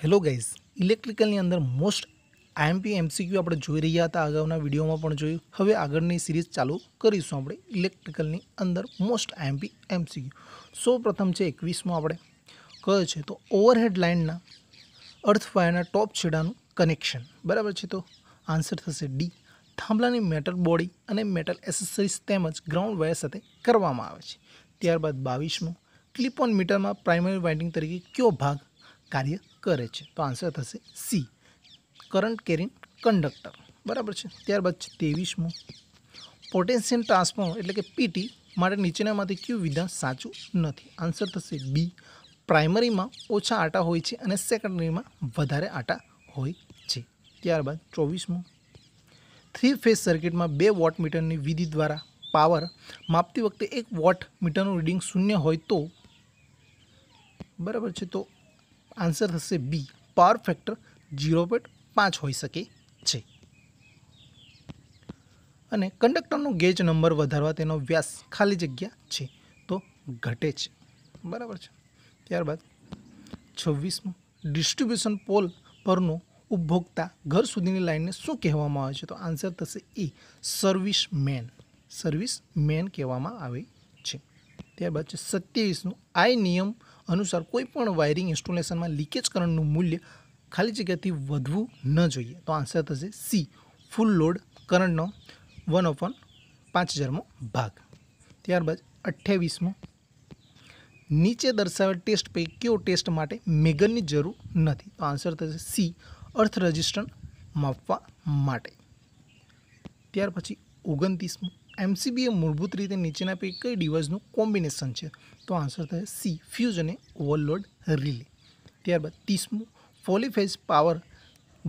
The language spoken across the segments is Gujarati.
हेलो गाइस इलेक्ट्रिकल ની અંદર મોસ્ટ આઈએમપી एमसीक्यू આપણે જોઈ રહ્યા હતા અગાઉના વિડિયોમાં પણ જોઈ હવે આગળની સિરીઝ ચાલુ કરીશું આપણે ઇલેક્ટ્રિકલ ની અંદર મોસ્ટ આઈએમપી एमसीक्यू સૌ પ્રથમ છે 21મો આપણે ક છે તો ઓવરહેડ લાઈન ના અર્થ વાયર ના ટોપ છેડા નું કનેક્શન બરાબર છે તો આન્સર થશે ડી થામલા ની મેટર બોડી અને મેટલ એસેસરીસ તેમ જ ગ્રાઉન્ડ વાયર સાથે કરવામાં આવે છે ત્યારબાદ 22મો ક્લિપ オン મીટર માં પ્રાઈમરી વાઇન્ડિંગ તરીકે કયો ભાગ કાર્ય કરે છે તો આન્સર થશે સી કરંટ કેરિંગ કંડક્ટર બરાબર છે ત્યારબાદ છે ત્રેવીસમું પોટેન્શિયલ ટ્રાન્સફોર્મ એટલે કે પીટી માટે નીચેનામાંથી કયું વિધાન સાચું નથી આન્સર થશે બી પ્રાઇમરીમાં ઓછા આટા હોય છે અને સેકન્ડરીમાં વધારે આટા હોય છે ત્યારબાદ ચોવીસમું થ્રી ફેઝ સર્કિટમાં બે વોટ મીટરની વિધિ દ્વારા પાવર માપતી વખતે એક વોટ મીટરનું રીડિંગ શૂન્ય હોય તો બરાબર છે તો આન્સર થશે B power factor zero point પાંચ હોઈ શકે છે અને કંડક્ટરનો ગેજ નંબર વધારવા તેનો વ્યાસ ખાલી જગ્યા છે તો ઘટે છે બરાબર છે ત્યારબાદ છવ્વીસમું ડિસ્ટ્રીબ્યુશન પોલ પરનો ઉપભોક્તા ઘર સુધીની લાઇનને શું કહેવામાં આવે છે તો આન્સર થશે A service man service man કહેવામાં આવે ત્યારબાદ છે સત્યાવીસનું આઈ નિયમ અનુસાર કોઈપણ વાયરિંગ ઇન્સ્ટોલેશનમાં લીકેજ કરંટનું મૂલ્ય ખાલી જગ્યાથી વધવું ન જોઈએ તો આન્સર થશે સી ફૂલ લોડ કરંટનો વન ઓપન પાંચ હજારમો ભાગ ત્યારબાદ અઠ્યાવીસમો નીચે દર્શાવેલ ટેસ્ટ પૈ કયો ટેસ્ટ માટે મેગનની જરૂર નથી તો આન્સર થશે સી અર્થ રજિસ્ટન માપવા માટે ત્યાર પછી ઓગણત્રીસમું એમસીબી એ મૂળભૂત રીતે નીચેના પૈકી કઈ ડિવાઇસનું કોમ્બિનેશન છે તો આન્સર થશે સી ફ્યુઝ અને ઓવરલોડ રિલે ત્યારબાદ ત્રીસમું પોલીફેઝ પાવર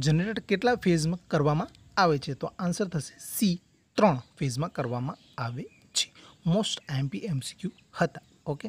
જનરેટ કેટલા ફેઝમાં કરવામાં આવે છે તો આન્સર થશે સી ત્રણ ફેઝમાં કરવામાં આવે છે મોસ્ટ એમપી એમસીક્યુ હતા ઓકે